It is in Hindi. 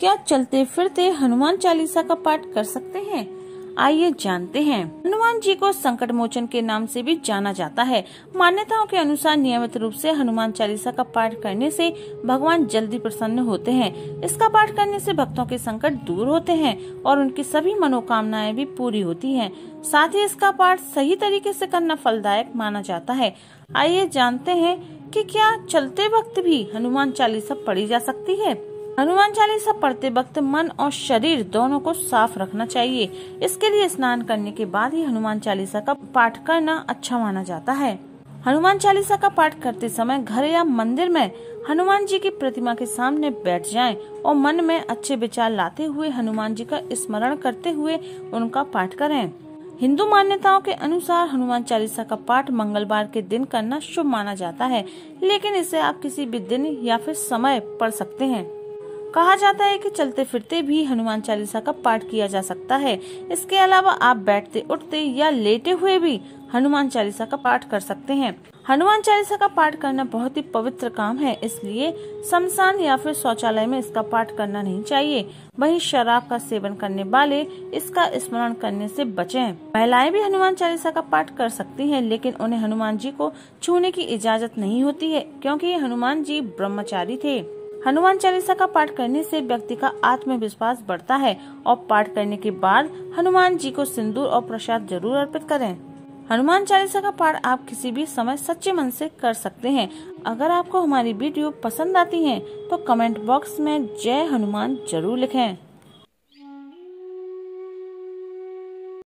क्या चलते फिरते हनुमान चालीसा का पाठ कर सकते हैं आइए जानते हैं हनुमान जी को संकट मोचन के नाम से भी जाना जाता है मान्यताओं के अनुसार नियमित रूप से हनुमान चालीसा का पाठ करने से भगवान जल्दी प्रसन्न होते हैं इसका पाठ करने से भक्तों के संकट दूर होते हैं और उनकी सभी मनोकामनाएं भी पूरी होती हैं। साथ ही इसका पाठ सही तरीके से करना फलदायक माना जाता है आइए जानते हैं की क्या चलते वक्त भी हनुमान चालीसा पढ़ी जा सकती है हनुमान चालीसा पढ़ते वक्त मन और शरीर दोनों को साफ रखना चाहिए इसके लिए स्नान करने के बाद ही हनुमान चालीसा का पाठ करना अच्छा माना जाता है हनुमान चालीसा का पाठ करते समय घर या मंदिर में हनुमान जी की प्रतिमा के सामने बैठ जाएं और मन में अच्छे विचार लाते हुए हनुमान जी का स्मरण करते हुए उनका पाठ करें हिंदू मान्यताओं के अनुसार हनुमान चालीसा का पाठ मंगलवार के दिन करना शुभ माना जाता है लेकिन इसे आप किसी भी दिन या फिर समय पढ़ सकते हैं कहा जाता है कि चलते फिरते भी हनुमान चालीसा का पाठ किया जा सकता है इसके अलावा आप बैठते उठते या लेटे हुए भी हनुमान चालीसा का पाठ कर सकते हैं हनुमान चालीसा का पाठ करना बहुत ही पवित्र काम है इसलिए शमशान या फिर शौचालय में इसका पाठ करना नहीं चाहिए वहीं शराब का सेवन करने वाले इसका स्मरण करने से बचें। महिलाएं भी हनुमान चालीसा का पाठ कर सकती हैं, लेकिन उन्हें हनुमान जी को छूने की इजाजत नहीं होती है क्योंकि हनुमान जी ब्रह्मचारी थे हनुमान चालीसा का पाठ करने से व्यक्ति का आत्मविश्वास बढ़ता है और पाठ करने के बाद हनुमान जी को सिंदूर और प्रसाद जरूर अर्पित करें हनुमान चालीसा का पाठ आप किसी भी समय सच्चे मन से कर सकते हैं अगर आपको हमारी वीडियो पसंद आती है तो कमेंट बॉक्स में जय हनुमान जरूर लिखें